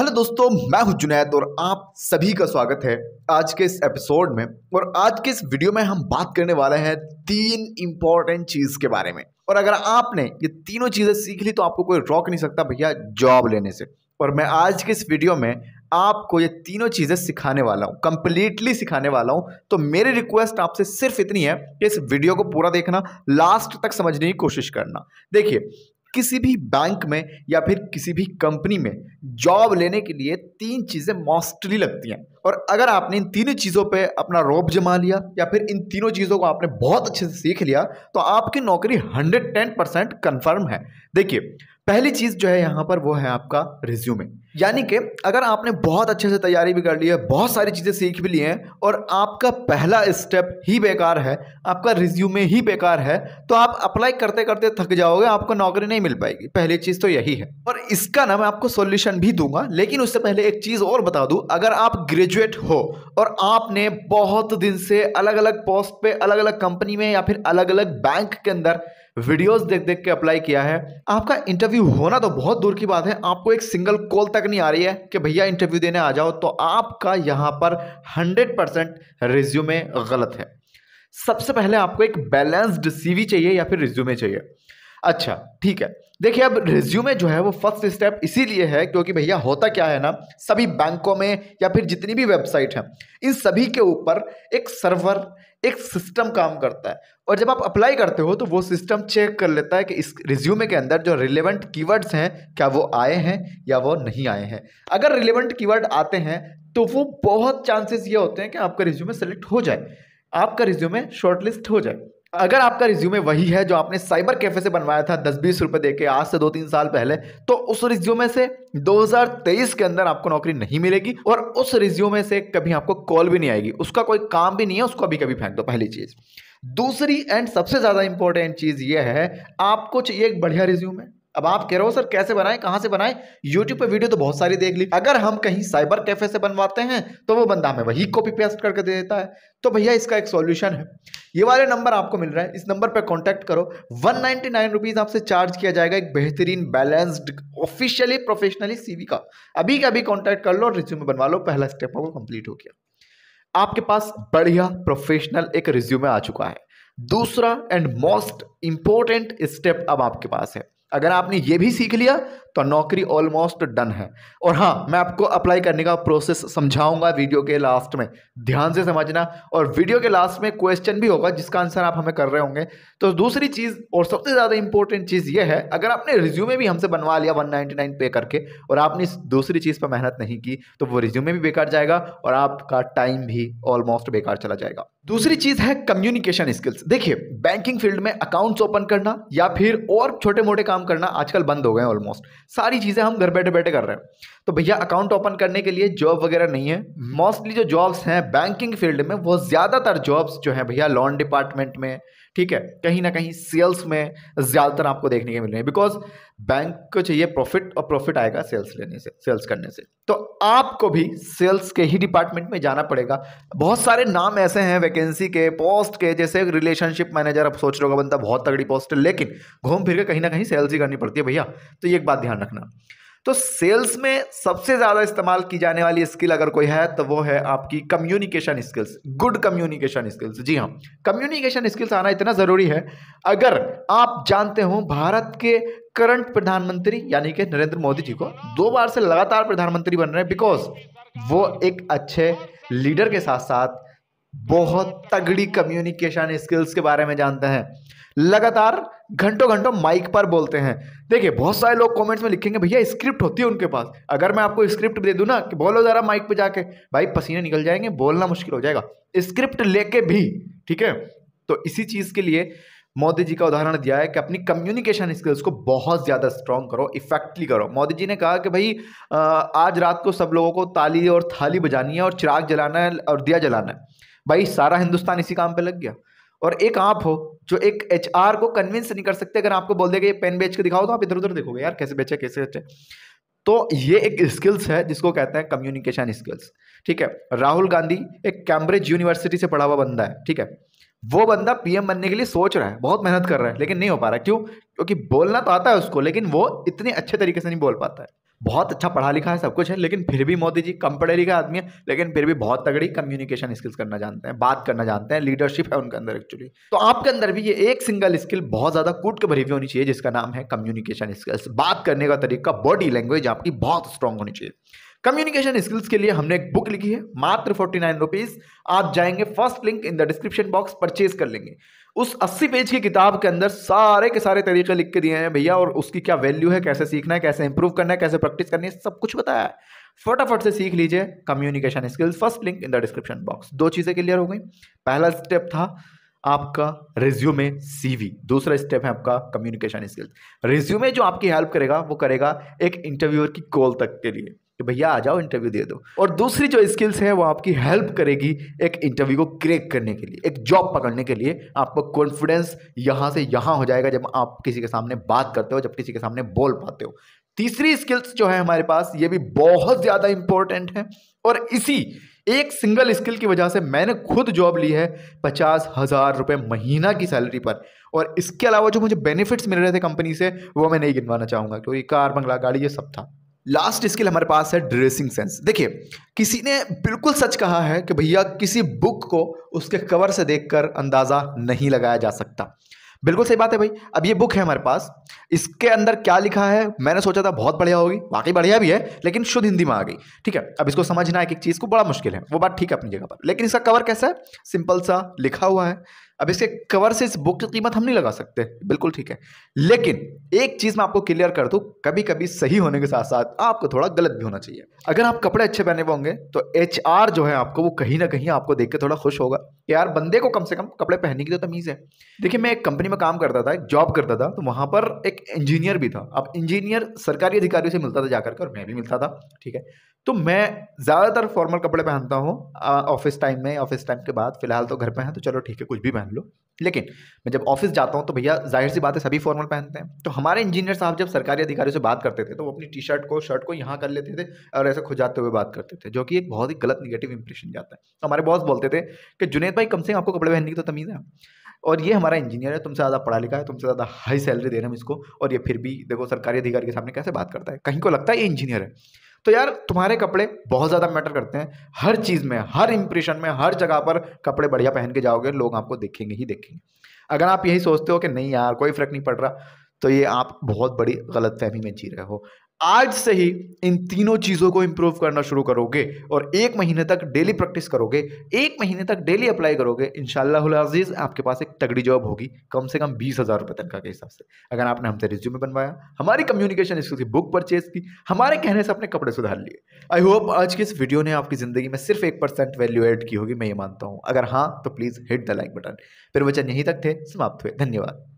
Hello दोस्तों मैं हूं जुनैद और आप सभी का स्वागत है आज के इस एपिसोड में और आज के इस वीडियो में हम बात करने वाले हैं तीन इंपॉर्टेंट चीज के बारे में और अगर आपने ये तीनों चीजें सीख ली तो आपको कोई रोक नहीं सकता भैया जॉब लेने से और मैं आज के इस वीडियो में आपको ये तीनों चीज़ें सिखाने वाला हूँ कंप्लीटली सिखाने वाला हूँ तो मेरी रिक्वेस्ट आपसे सिर्फ इतनी है कि इस वीडियो को पूरा देखना लास्ट तक समझने की कोशिश करना देखिए किसी भी बैंक में या फिर किसी भी कंपनी में जॉब लेने के लिए तीन चीज़ें मोस्टली लगती हैं और अगर आपने इन तीनों चीज़ों पे अपना रोब जमा लिया या फिर इन तीनों चीज़ों को आपने बहुत अच्छे से सीख लिया तो आपकी नौकरी हंड्रेड टेन परसेंट कन्फर्म है देखिए पहली चीज़ जो है यहाँ पर वो है आपका रिज्यूमे यानी कि अगर आपने बहुत अच्छे से तैयारी भी कर ली है बहुत सारी चीज़ें सीख भी ली हैं और आपका पहला स्टेप ही बेकार है आपका रिज्यूमे ही बेकार है तो आप अप्लाई करते करते थक जाओगे आपको नौकरी नहीं मिल पाएगी पहली चीज़ तो यही है और इसका ना मैं आपको सोल्यूशन भी दूंगा लेकिन उससे पहले एक चीज़ और बता दूँ अगर आप ग्रेजुएट ग्रेजुएट हो और आपने बहुत दिन से अलग अलग पोस्ट पे अलग अलग कंपनी में या फिर अलग अलग बैंक के अंदर वीडियोस देख देख के अप्लाई किया है आपका इंटरव्यू होना तो बहुत दूर की बात है आपको एक सिंगल कॉल तक नहीं आ रही है कि भैया इंटरव्यू देने आ जाओ तो आपका यहाँ पर हंड्रेड परसेंट रिज्यूमे गलत है सबसे पहले आपको एक बैलेंस्ड सीवी चाहिए या फिर रिज्यूमे चाहिए अच्छा ठीक है देखिए अब रिज्यूमे जो है वो फर्स्ट स्टेप इसीलिए है क्योंकि भैया होता क्या है ना सभी बैंकों में या फिर जितनी भी वेबसाइट हैं इन सभी के ऊपर एक सर्वर एक सिस्टम काम करता है और जब आप अप्लाई करते हो तो वो सिस्टम चेक कर लेता है कि इस रिज्यूमे के अंदर जो रिलेवेंट कीवर्ड्स हैं क्या वो आए हैं या वो नहीं आए हैं अगर रिलेवेंट कीवर्ड आते हैं तो वो बहुत चांसेस ये होते हैं कि आपका रिज्यूमे सेलेक्ट हो जाए आपका रिज्यूमे शॉर्टलिस्ट हो जाए अगर आपका रिज्यूमे वही है जो आपने साइबर कैफे से बनवाया था दस बीस रुपए देके आज से दो तीन साल पहले तो उस रिज्यूमे से 2023 के अंदर आपको नौकरी नहीं मिलेगी और उस रिज्यूमे से कभी आपको कॉल भी नहीं आएगी उसका कोई काम भी नहीं है उसको अभी कभी फेंक दो पहली चीज दूसरी एंड सबसे ज्यादा इंपॉर्टेंट चीज यह है आपको चाहिए एक बढ़िया रिज्यूमे अब आप कह रहे हो सर कैसे बनाएं कहां से बनाएं यूट्यूब पे वीडियो तो बहुत सारी देख ली अगर हम कहीं साइबर कैफे से बनवाते हैं तो वो बंदा हमें वही कॉपी पेस्ट करके दे देता है तो भैया इसका एक सॉल्यूशन है ये वाले नंबर आपको मिल रहा है इस नंबर पे कांटेक्ट करो वन नाइनटी आपसे चार्ज किया जाएगा एक बेहतरीन बैलेंस्ड ऑफिशियली प्रोफेशनली सीवी का अभी का अभी कॉन्टैक्ट कर लो और बनवा लो पहला स्टेप आपको कंप्लीट हो गया आपके पास बढ़िया प्रोफेशनल एक रिज्यूमे आ चुका है दूसरा एंड मोस्ट इंपॉर्टेंट स्टेप अब आपके पास है अगर आपने ये भी सीख लिया तो नौकरी ऑलमोस्ट डन है और हाँ मैं आपको अप्लाई करने का प्रोसेस समझाऊंगा वीडियो के लास्ट में ध्यान से समझना और वीडियो के लास्ट में क्वेश्चन भी होगा जिसका आंसर आप हमें कर रहे होंगे तो दूसरी चीज़ और सबसे ज़्यादा इंपॉर्टेंट चीज़ यह है अगर आपने रिज्यूमे भी हमसे बनवा लिया वन पे करके और आपने इस दूसरी चीज़ पर मेहनत नहीं की तो वो रिज्यूमे भी बेकार जाएगा और आपका टाइम भी ऑलमोस्ट बेकार चला जाएगा दूसरी चीज़ है कम्युनिकेशन स्किल्स देखिए बैंकिंग फील्ड में अकाउंट्स ओपन करना या फिर और छोटे मोटे काम करना आजकल बंद हो गए ऑलमोस्ट सारी चीज़ें हम घर बैठे बैठे कर रहे हैं तो भैया अकाउंट ओपन करने के लिए जॉब वगैरह नहीं है मोस्टली हम्म। जो जॉब्स हैं बैंकिंग फील्ड में वो ज़्यादातर जॉब्स जो हैं भैया लोन डिपार्टमेंट में ठीक है कहीं ना कहीं सेल्स में ज़्यादातर आपको देखने के मिल रहे हैं बिकॉज बैंक को चाहिए प्रॉफिट और प्रॉफिट आएगा सेल्स लेने से सेल्स करने से तो आपको भी सेल्स के ही डिपार्टमेंट में जाना पड़ेगा बहुत सारे नाम ऐसे हैं वैकेंसी के पोस्ट के जैसे रिलेशनशिप मैनेजर आप सोच रहे होगा बंदा बहुत तगड़ी पोस्ट है लेकिन घूम फिर के कहीं ना कहीं सेल्स ही करनी पड़ती है भैया तो ये एक बात ध्यान रखना तो सेल्स में सबसे ज़्यादा इस्तेमाल की जाने वाली स्किल अगर कोई है तो वो है आपकी communication skills good communication skills जी हाँ कम्युनिकेशन स्किल्स आना इतना ज़रूरी है अगर आप जानते हो भारत के करंट प्रधानमंत्री यानी कि नरेंद्र मोदी जी को दो बार से लगातार प्रधानमंत्री बन रहे हैं बिकॉज वो एक अच्छे लीडर के साथ साथ बहुत तगड़ी कम्युनिकेशन स्किल्स के बारे में जानते हैं लगातार घंटों घंटों माइक पर बोलते हैं देखिए बहुत सारे लोग कमेंट्स में लिखेंगे भैया स्क्रिप्ट होती है उनके पास अगर मैं आपको स्क्रिप्ट दे दूँ ना कि बोलो ज़रा माइक पे जाके भाई पसीने निकल जाएंगे बोलना मुश्किल हो जाएगा स्क्रिप्ट लेके भी ठीक है तो इसी चीज़ के लिए मोदी जी का उदाहरण दिया है कि अपनी कम्युनिकेशन स्किल्स को बहुत ज़्यादा स्ट्रांग करो इफेक्टली करो मोदी जी ने कहा कि भाई आज रात को सब लोगों को ताली और थाली बजानी है और चिराग जलाना है और दिया जलाना है भाई सारा हिंदुस्तान इसी काम पे लग गया और एक आप हो जो एक एच को कन्विंस नहीं कर सकते अगर आपको बोल देगा ये पेन बेच के दिखाओ तो आप इधर उधर देखोगे यार कैसे बेचे कैसे बेचे तो ये एक स्किल्स है जिसको कहते हैं कम्युनिकेशन स्किल्स ठीक है राहुल गांधी एक कैम्ब्रिज यूनिवर्सिटी से पढ़ा हुआ बंदा है ठीक है वो बंदा पीएम बनने के लिए सोच रहा है बहुत मेहनत कर रहा है लेकिन नहीं हो पा रहा क्यों क्योंकि बोलना तो आता है उसको लेकिन वो इतने अच्छे तरीके से नहीं बोल पाता है बहुत अच्छा पढ़ा लिखा है सब कुछ है लेकिन फिर भी मोदी जी कम पढ़े लिखे आदमी है लेकिन फिर भी बहुत तगड़ी कम्युनिकेशन स्किल्स करना जानते हैं बात करना जानते हैं लीडरशिप है उनके अंदर एक्चुअली तो आपके अंदर भी ये एक सिंगल स्किल बहुत ज़्यादा कूट के भरी हुई होनी चाहिए जिसका नाम है कम्युनिकेशन स्किल्स बात करने का तरीका बॉडी लैंग्वेज आपकी बहुत स्ट्रांग होनी चाहिए कम्युनिकेशन स्किल्स के लिए हमने एक बुक लिखी है मात्र फोर्टी नाइन रुपीज आप जाएंगे first link in the description box purchase कर लेंगे उस 80 पेज की किताब के अंदर सारे के सारे तरीके लिख के दिए हैं भैया और उसकी क्या वैल्यू है कैसे सीखना है कैसे इंप्रूव करना है कैसे प्रैक्टिस करनी है सब कुछ बताया है फटाफट से सीख लीजिए communication skills first link in the description box दो चीज़ें क्लियर हो गई पहला स्टेप था आपका रिज्यूमे सीवी दूसरा स्टेप है आपका कम्युनिकेशन स्किल्स रिज्यूमे जो आपकी हेल्प करेगा वो करेगा एक इंटरव्यूअर की कॉल तक के लिए कि भैया आ जाओ इंटरव्यू दे दो और दूसरी जो स्किल्स है वो आपकी हेल्प करेगी एक इंटरव्यू को क्रेक करने के लिए एक जॉब पकड़ने के लिए आपका कॉन्फिडेंस यहाँ से यहाँ हो जाएगा जब आप किसी के सामने बात करते हो जब किसी के सामने बोल पाते हो तीसरी स्किल्स जो है हमारे पास ये भी बहुत ज़्यादा इंपॉर्टेंट है और इसी एक सिंगल स्किल की वजह से मैंने खुद जॉब ली है पचास हज़ार रुपये महीना की सैलरी पर और इसके अलावा जो मुझे बेनिफिट्स मिल रहे थे कंपनी से वो मैं नहीं गिनवाना चाहूँगा क्योंकि कार बंगला गाड़ी ये सब था लास्ट स्किल हमारे पास है ड्रेसिंग सेंस देखिए किसी ने बिल्कुल सच कहा है कि भैया किसी बुक को उसके कवर से देखकर अंदाज़ा नहीं लगाया जा सकता बिल्कुल सही बात है भाई अब ये बुक है हमारे पास इसके अंदर क्या लिखा है मैंने सोचा था बहुत बढ़िया होगी वाकई बढ़िया भी है लेकिन शुद्ध हिंदी में आ गई ठीक है अब इसको समझना एक एक चीज़ को बड़ा मुश्किल है वो बात ठीक है अपनी जगह पर लेकिन इसका कवर कैसा है सिंपल सा लिखा हुआ है अब इसके कवर से इस बुक की कीमत हम नहीं लगा सकते बिल्कुल ठीक है लेकिन एक चीज मैं आपको क्लियर कर दूं कभी कभी सही होने के साथ साथ आपको थोड़ा गलत भी होना चाहिए अगर आप कपड़े अच्छे पहने होंगे तो एच जो है आपको वो कहीं ना कहीं आपको देख के थोड़ा खुश होगा कि यार बंदे को कम से कम कपड़े पहनने की तो तमीज है देखिए मैं एक कंपनी में काम करता था एक जॉब करता था तो वहां पर एक इंजीनियर भी था अब इंजीनियर सरकारी अधिकारियों से मिलता था जाकर के और मैं भी मिलता था ठीक है तो मैं ज़्यादातर फॉर्मल कपड़े पहनता हूँ ऑफिस टाइम में ऑफिस टाइम के बाद फिलहाल तो घर पे हैं तो चलो ठीक है कुछ भी पहन पहन लो लेकिन मैं जब ऑफिस जाता हूँ तो भैया जाहिर सी बात है सभी फॉर्मल पहनते हैं तो हमारे इंजीनियर साहब जब सरकारी अधिकारियों से बात करते थे तो वो अपनी टी शर्ट को शर्ट को यहाँ कर लेते थे और ऐसे खुजाते हुए बात करते थे जो कि एक बहुत ही गलत निगेटिव इंप्रेशन जाता है तो हमारे बॉस बोलते थे कि जुनेद भाई कम से कम आपको कपड़े पहनने की तो तमीज़ है और ये हमारा इंजीनियर है तुमसे ज़्यादा पढ़ा लिखा है तुमसे ज़्यादा हाई सैलरी दे रहे हैं इसको और ये फिर भी देखो सरकारी अधिकारी के सामने कैसे बात करता है कहीं को लगता है ये इंजीनियर है तो यार तुम्हारे कपड़े बहुत ज़्यादा मैटर करते हैं हर चीज़ में हर इंप्रेशन में हर जगह पर कपड़े बढ़िया पहन के जाओगे लोग आपको देखेंगे ही देखेंगे अगर आप यही सोचते हो कि नहीं यार कोई फ़र्क नहीं पड़ रहा तो ये आप बहुत बड़ी गलतफहमी में जी रहे हो आज से ही इन तीनों चीज़ों को इम्प्रूव करना शुरू करोगे और एक महीने तक डेली प्रैक्टिस करोगे एक महीने तक डेली अप्लाई करोगे इन अजीज़ आपके पास एक तगड़ी जॉब होगी कम से कम बीस हज़ार रुपये तनखा के हिसाब से अगर आपने हमसे रिज्यूमे बनवाया हमारी कम्युनिकेशन स्किल्स की बुक परचेज की हमारे कहने से अपने कपड़े सुधार लिए आई होप आज की इस वीडियो ने आपकी ज़िंदगी में सिर्फ एक परसेंट वैल्यू एड की होगी मैं ये मानता हूँ अगर हाँ तो please hit the like button फिर वचन यहीं तक थे समाप्त हुए धन्यवाद